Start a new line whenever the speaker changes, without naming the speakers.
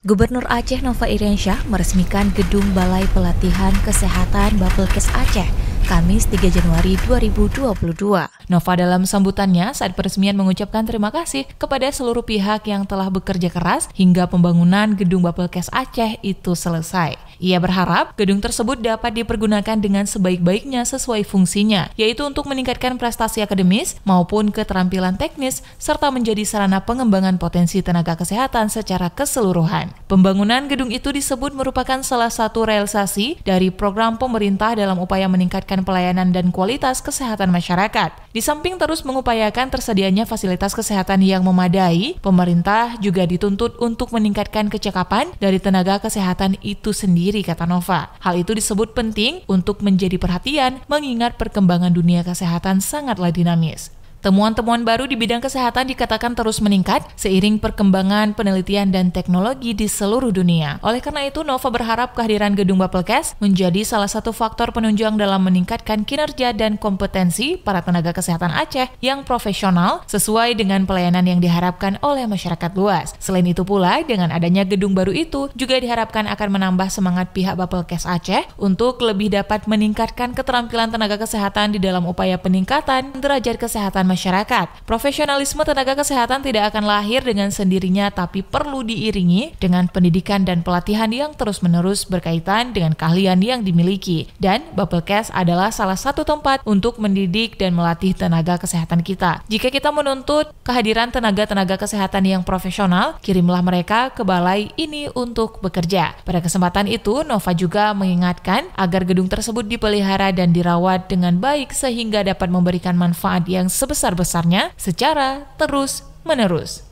Gubernur Aceh Nova Iriansyah meresmikan gedung Balai Pelatihan Kesehatan Bapelkes Aceh Kamis 3 Januari 2022. Nova dalam sambutannya saat peresmian mengucapkan terima kasih kepada seluruh pihak yang telah bekerja keras hingga pembangunan Gedung Bapelkes Aceh itu selesai. Ia berharap gedung tersebut dapat dipergunakan dengan sebaik-baiknya sesuai fungsinya, yaitu untuk meningkatkan prestasi akademis maupun keterampilan teknis serta menjadi sarana pengembangan potensi tenaga kesehatan secara keseluruhan. Pembangunan gedung itu disebut merupakan salah satu realisasi dari program pemerintah dalam upaya meningkatkan memberikan pelayanan dan kualitas kesehatan masyarakat. Di samping terus mengupayakan tersedianya fasilitas kesehatan yang memadai, pemerintah juga dituntut untuk meningkatkan kecakapan dari tenaga kesehatan itu sendiri, kata Nova. Hal itu disebut penting untuk menjadi perhatian mengingat perkembangan dunia kesehatan sangatlah dinamis. Temuan-temuan baru di bidang kesehatan dikatakan terus meningkat seiring perkembangan penelitian dan teknologi di seluruh dunia. Oleh karena itu, Nova berharap kehadiran gedung Bapelkes menjadi salah satu faktor penunjang dalam meningkatkan kinerja dan kompetensi para tenaga kesehatan Aceh yang profesional sesuai dengan pelayanan yang diharapkan oleh masyarakat luas. Selain itu pula, dengan adanya gedung baru itu juga diharapkan akan menambah semangat pihak Bapelkes Aceh untuk lebih dapat meningkatkan keterampilan tenaga kesehatan di dalam upaya peningkatan derajat kesehatan masyarakat. Profesionalisme tenaga kesehatan tidak akan lahir dengan sendirinya tapi perlu diiringi dengan pendidikan dan pelatihan yang terus-menerus berkaitan dengan keahlian yang dimiliki. Dan Bubblecast adalah salah satu tempat untuk mendidik dan melatih tenaga kesehatan kita. Jika kita menuntut kehadiran tenaga-tenaga kesehatan yang profesional, kirimlah mereka ke balai ini untuk bekerja. Pada kesempatan itu, Nova juga mengingatkan agar gedung tersebut dipelihara dan dirawat dengan baik sehingga dapat memberikan manfaat yang sebesar sebesar-besarnya secara terus-menerus.